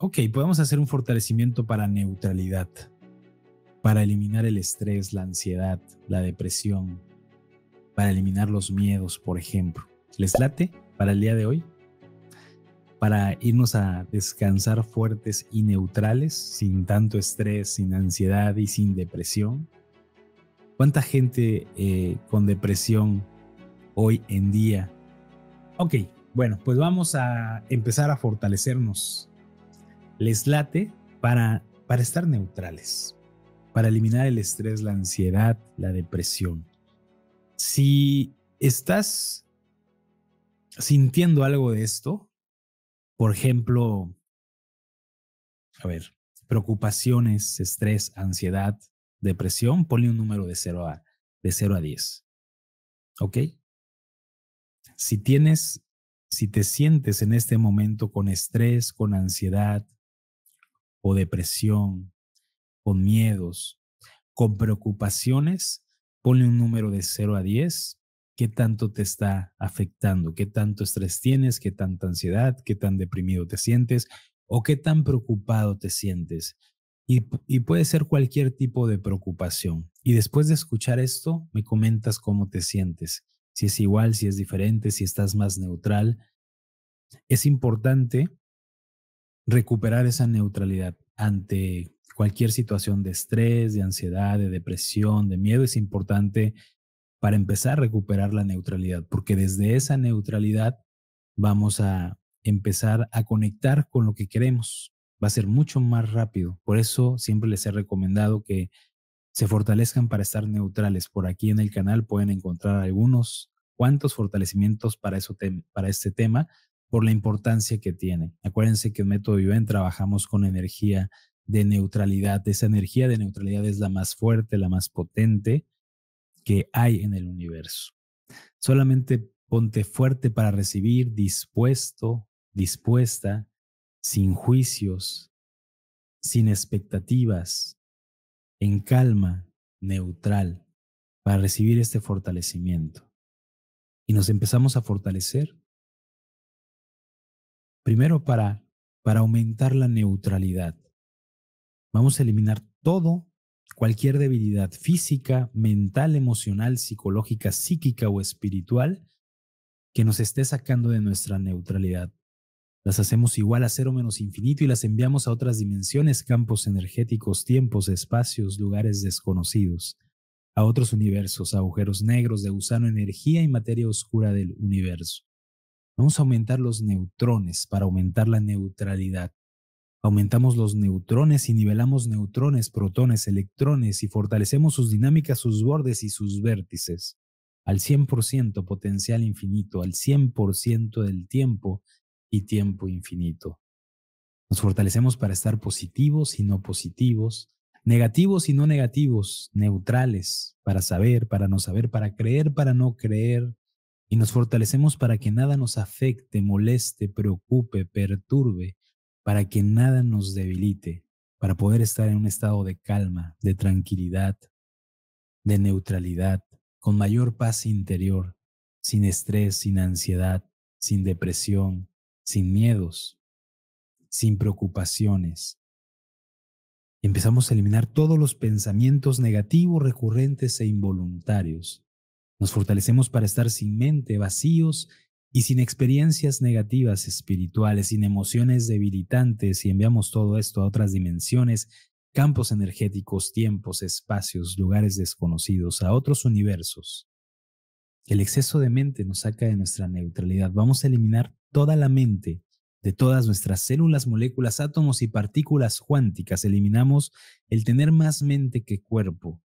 ok, podemos hacer un fortalecimiento para neutralidad, para eliminar el estrés, la ansiedad, la depresión, para eliminar los miedos, por ejemplo. ¿Les late para el día de hoy? Para irnos a descansar fuertes y neutrales, sin tanto estrés, sin ansiedad y sin depresión. ¿Cuánta gente eh, con depresión hoy en día? Ok, bueno, pues vamos a empezar a fortalecernos les late para, para estar neutrales, para eliminar el estrés, la ansiedad, la depresión. Si estás sintiendo algo de esto, por ejemplo, a ver, preocupaciones, estrés, ansiedad, depresión, ponle un número de 0 a, de 0 a 10. ¿Ok? Si tienes, si te sientes en este momento con estrés, con ansiedad, o depresión, con miedos, con preocupaciones, ponle un número de 0 a 10. ¿Qué tanto te está afectando? ¿Qué tanto estrés tienes? ¿Qué tanta ansiedad? ¿Qué tan deprimido te sientes? ¿O qué tan preocupado te sientes? Y, y, puede ser cualquier tipo de preocupación. Y después de escuchar esto, me comentas cómo te sientes, si es igual, si es diferente, si estás más neutral. Es importante recuperar esa neutralidad ante cualquier situación de estrés, de ansiedad, de depresión, de miedo es importante para empezar a recuperar la neutralidad, porque desde esa neutralidad vamos a empezar a conectar con lo que queremos. Va a ser mucho más rápido. Por eso siempre les he recomendado que se fortalezcan para estar neutrales. Por aquí en el canal pueden encontrar algunos cuantos fortalecimientos para, eso para este tema, por la importancia que tiene. Acuérdense que en Método Viven trabajamos con energía de neutralidad. Esa energía de neutralidad es la más fuerte, la más potente que hay en el universo. Solamente ponte fuerte para recibir, dispuesto, dispuesta, sin juicios, sin expectativas, en calma, neutral, para recibir este fortalecimiento. Y nos empezamos a fortalecer Primero para, para aumentar la neutralidad. Vamos a eliminar todo, cualquier debilidad física, mental, emocional, psicológica, psíquica o espiritual que nos esté sacando de nuestra neutralidad. Las hacemos igual a cero menos infinito y las enviamos a otras dimensiones, campos energéticos, tiempos, espacios, lugares desconocidos, a otros universos, agujeros negros de gusano, energía y materia oscura del universo. Vamos a aumentar los neutrones para aumentar la neutralidad. Aumentamos los neutrones y nivelamos neutrones, protones, electrones y fortalecemos sus dinámicas, sus bordes y sus vértices. Al 100% potencial infinito, al 100% del tiempo y tiempo infinito. Nos fortalecemos para estar positivos y no positivos, negativos y no negativos, neutrales, para saber, para no saber, para creer, para no creer, y nos fortalecemos para que nada nos afecte, moleste, preocupe, perturbe, para que nada nos debilite, para poder estar en un estado de calma, de tranquilidad, de neutralidad, con mayor paz interior, sin estrés, sin ansiedad, sin depresión, sin miedos, sin preocupaciones. empezamos a eliminar todos los pensamientos negativos, recurrentes e involuntarios nos fortalecemos para estar sin mente, vacíos y sin experiencias negativas espirituales, sin emociones debilitantes y enviamos todo esto a otras dimensiones, campos energéticos, tiempos, espacios, lugares desconocidos, a otros universos. El exceso de mente nos saca de nuestra neutralidad. Vamos a eliminar toda la mente de todas nuestras células, moléculas, átomos y partículas cuánticas. Eliminamos el tener más mente que cuerpo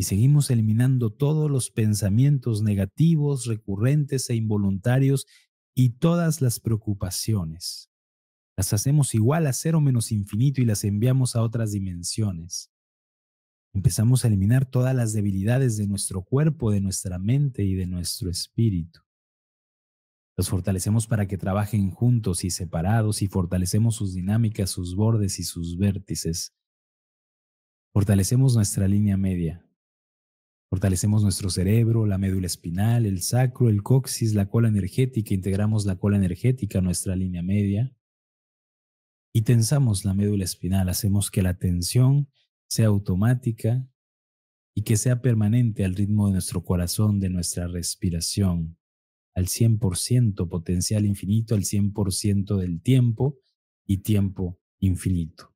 y seguimos eliminando todos los pensamientos negativos, recurrentes e involuntarios y todas las preocupaciones. Las hacemos igual a cero menos infinito y las enviamos a otras dimensiones. Empezamos a eliminar todas las debilidades de nuestro cuerpo, de nuestra mente y de nuestro espíritu. Los fortalecemos para que trabajen juntos y separados y fortalecemos sus dinámicas, sus bordes y sus vértices. Fortalecemos nuestra línea media, Fortalecemos nuestro cerebro, la médula espinal, el sacro, el coxis, la cola energética, integramos la cola energética a nuestra línea media y tensamos la médula espinal, hacemos que la tensión sea automática y que sea permanente al ritmo de nuestro corazón, de nuestra respiración, al 100% potencial infinito, al 100% del tiempo y tiempo infinito.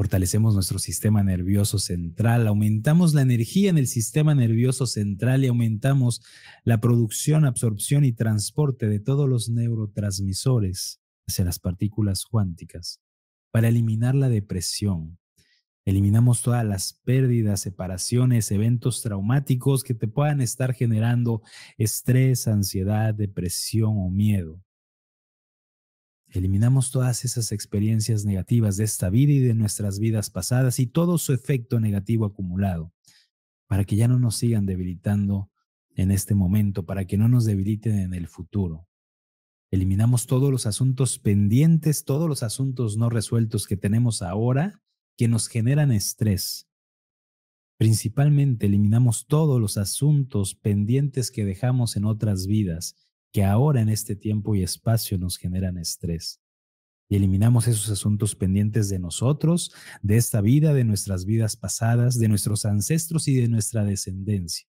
Fortalecemos nuestro sistema nervioso central, aumentamos la energía en el sistema nervioso central y aumentamos la producción, absorción y transporte de todos los neurotransmisores hacia las partículas cuánticas para eliminar la depresión. Eliminamos todas las pérdidas, separaciones, eventos traumáticos que te puedan estar generando estrés, ansiedad, depresión o miedo. Eliminamos todas esas experiencias negativas de esta vida y de nuestras vidas pasadas y todo su efecto negativo acumulado, para que ya no nos sigan debilitando en este momento, para que no nos debiliten en el futuro. Eliminamos todos los asuntos pendientes, todos los asuntos no resueltos que tenemos ahora que nos generan estrés. Principalmente eliminamos todos los asuntos pendientes que dejamos en otras vidas ahora en este tiempo y espacio nos generan estrés. Y eliminamos esos asuntos pendientes de nosotros, de esta vida, de nuestras vidas pasadas, de nuestros ancestros y de nuestra descendencia.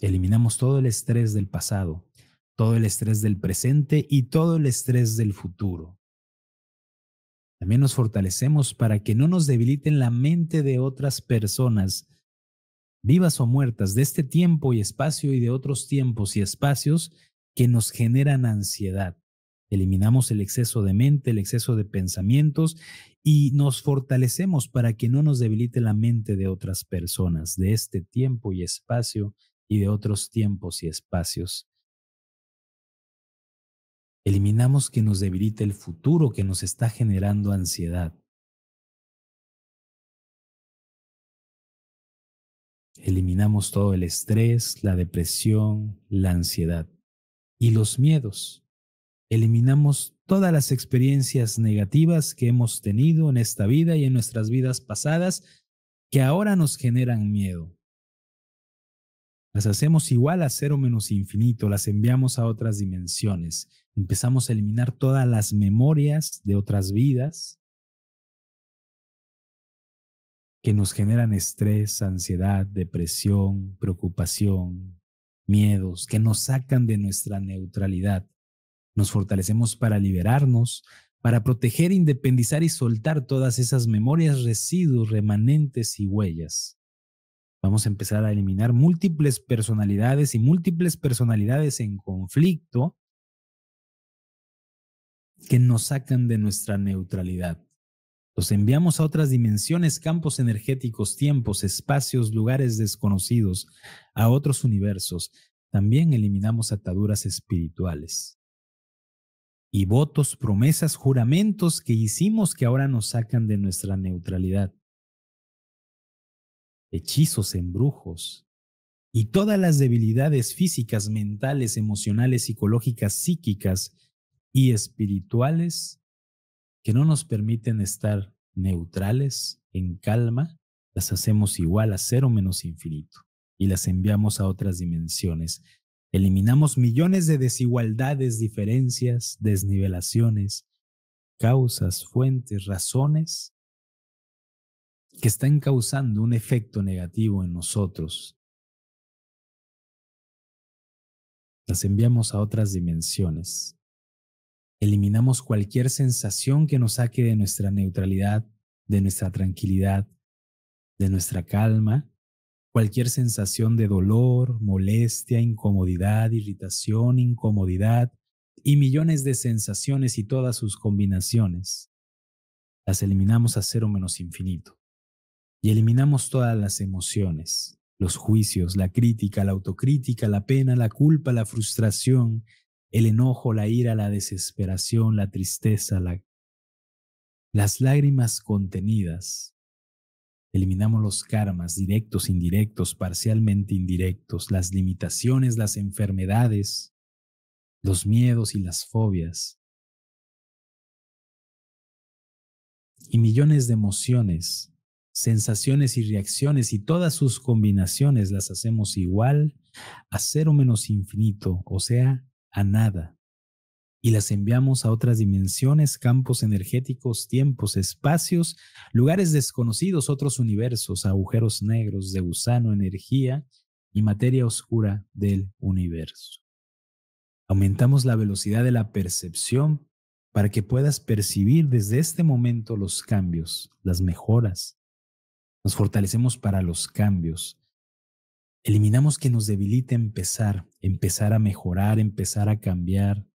Eliminamos todo el estrés del pasado, todo el estrés del presente y todo el estrés del futuro. También nos fortalecemos para que no nos debiliten la mente de otras personas vivas o muertas, de este tiempo y espacio y de otros tiempos y espacios que nos generan ansiedad. Eliminamos el exceso de mente, el exceso de pensamientos y nos fortalecemos para que no nos debilite la mente de otras personas, de este tiempo y espacio y de otros tiempos y espacios. Eliminamos que nos debilite el futuro que nos está generando ansiedad. Eliminamos todo el estrés, la depresión, la ansiedad y los miedos. Eliminamos todas las experiencias negativas que hemos tenido en esta vida y en nuestras vidas pasadas que ahora nos generan miedo. Las hacemos igual a cero menos infinito, las enviamos a otras dimensiones. Empezamos a eliminar todas las memorias de otras vidas, que nos generan estrés, ansiedad, depresión, preocupación, miedos, que nos sacan de nuestra neutralidad. Nos fortalecemos para liberarnos, para proteger, independizar y soltar todas esas memorias, residuos, remanentes y huellas. Vamos a empezar a eliminar múltiples personalidades y múltiples personalidades en conflicto que nos sacan de nuestra neutralidad. Los enviamos a otras dimensiones, campos energéticos, tiempos, espacios, lugares desconocidos, a otros universos. También eliminamos ataduras espirituales. Y votos, promesas, juramentos que hicimos que ahora nos sacan de nuestra neutralidad. Hechizos, embrujos. Y todas las debilidades físicas, mentales, emocionales, psicológicas, psíquicas y espirituales que no nos permiten estar neutrales, en calma, las hacemos igual a cero menos infinito y las enviamos a otras dimensiones. Eliminamos millones de desigualdades, diferencias, desnivelaciones, causas, fuentes, razones que están causando un efecto negativo en nosotros. Las enviamos a otras dimensiones Eliminamos cualquier sensación que nos saque de nuestra neutralidad, de nuestra tranquilidad, de nuestra calma, cualquier sensación de dolor, molestia, incomodidad, irritación, incomodidad y millones de sensaciones y todas sus combinaciones. Las eliminamos a cero menos infinito. Y eliminamos todas las emociones, los juicios, la crítica, la autocrítica, la pena, la culpa, la frustración, el enojo, la ira, la desesperación, la tristeza, las lágrimas contenidas. Eliminamos los karmas directos, indirectos, parcialmente indirectos, las limitaciones, las enfermedades, los miedos y las fobias. Y millones de emociones, sensaciones y reacciones y todas sus combinaciones las hacemos igual a cero menos infinito, o sea, a nada, y las enviamos a otras dimensiones, campos energéticos, tiempos, espacios, lugares desconocidos, otros universos, agujeros negros de gusano, energía y materia oscura del universo. Aumentamos la velocidad de la percepción para que puedas percibir desde este momento los cambios, las mejoras. Nos fortalecemos para los cambios, eliminamos que nos debilite empezar, empezar a mejorar, empezar a cambiar,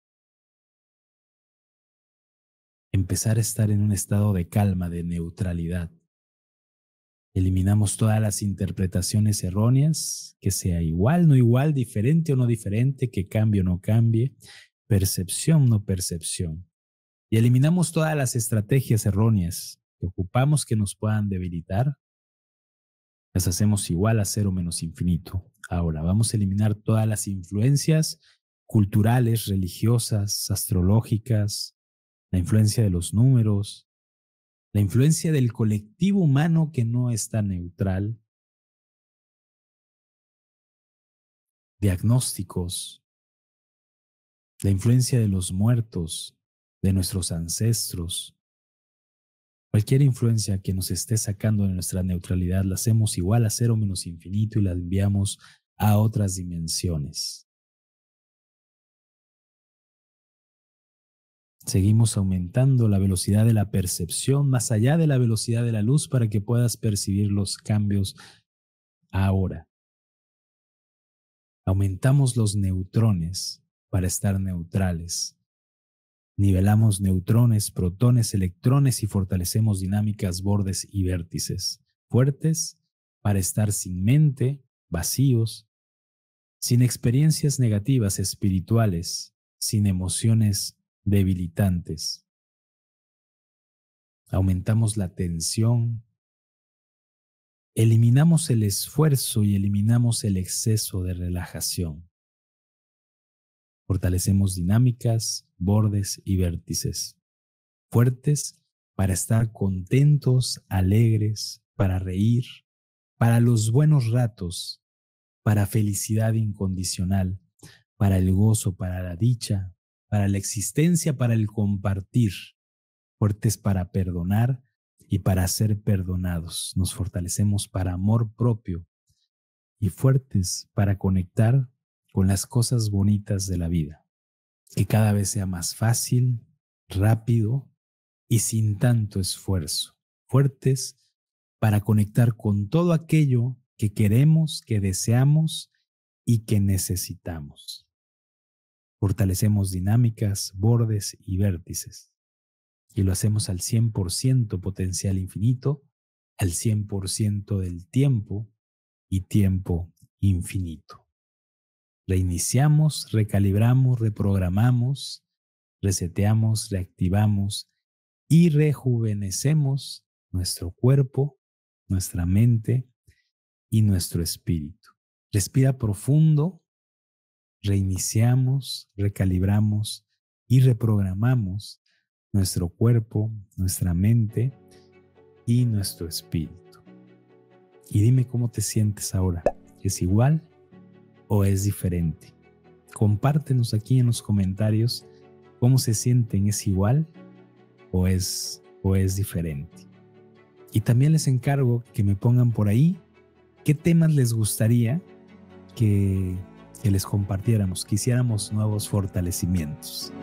empezar a estar en un estado de calma, de neutralidad. Eliminamos todas las interpretaciones erróneas, que sea igual, no igual, diferente o no diferente, que cambie o no cambie, percepción no percepción. Y eliminamos todas las estrategias erróneas que ocupamos que nos puedan debilitar las hacemos igual a cero menos infinito. Ahora, vamos a eliminar todas las influencias culturales, religiosas, astrológicas, la influencia de los números, la influencia del colectivo humano que no está neutral, diagnósticos, la influencia de los muertos, de nuestros ancestros, Cualquier influencia que nos esté sacando de nuestra neutralidad la hacemos igual a cero menos infinito y la enviamos a otras dimensiones. Seguimos aumentando la velocidad de la percepción más allá de la velocidad de la luz para que puedas percibir los cambios ahora. Aumentamos los neutrones para estar neutrales. Nivelamos neutrones, protones, electrones y fortalecemos dinámicas, bordes y vértices fuertes para estar sin mente, vacíos, sin experiencias negativas espirituales, sin emociones debilitantes. Aumentamos la tensión, eliminamos el esfuerzo y eliminamos el exceso de relajación. Fortalecemos dinámicas, bordes y vértices. Fuertes para estar contentos, alegres, para reír, para los buenos ratos, para felicidad incondicional, para el gozo, para la dicha, para la existencia, para el compartir. Fuertes para perdonar y para ser perdonados. Nos fortalecemos para amor propio y fuertes para conectar con las cosas bonitas de la vida, que cada vez sea más fácil, rápido y sin tanto esfuerzo, fuertes para conectar con todo aquello que queremos, que deseamos y que necesitamos. Fortalecemos dinámicas, bordes y vértices. Y lo hacemos al 100% potencial infinito, al 100% del tiempo y tiempo infinito. Reiniciamos, recalibramos, reprogramamos, reseteamos, reactivamos y rejuvenecemos nuestro cuerpo, nuestra mente y nuestro espíritu. Respira profundo, reiniciamos, recalibramos y reprogramamos nuestro cuerpo, nuestra mente y nuestro espíritu. Y dime cómo te sientes ahora. ¿Es igual? o es diferente? Compártenos aquí en los comentarios cómo se sienten, ¿es igual o es, o es diferente? Y también les encargo que me pongan por ahí qué temas les gustaría que, que les compartiéramos, que hiciéramos nuevos fortalecimientos.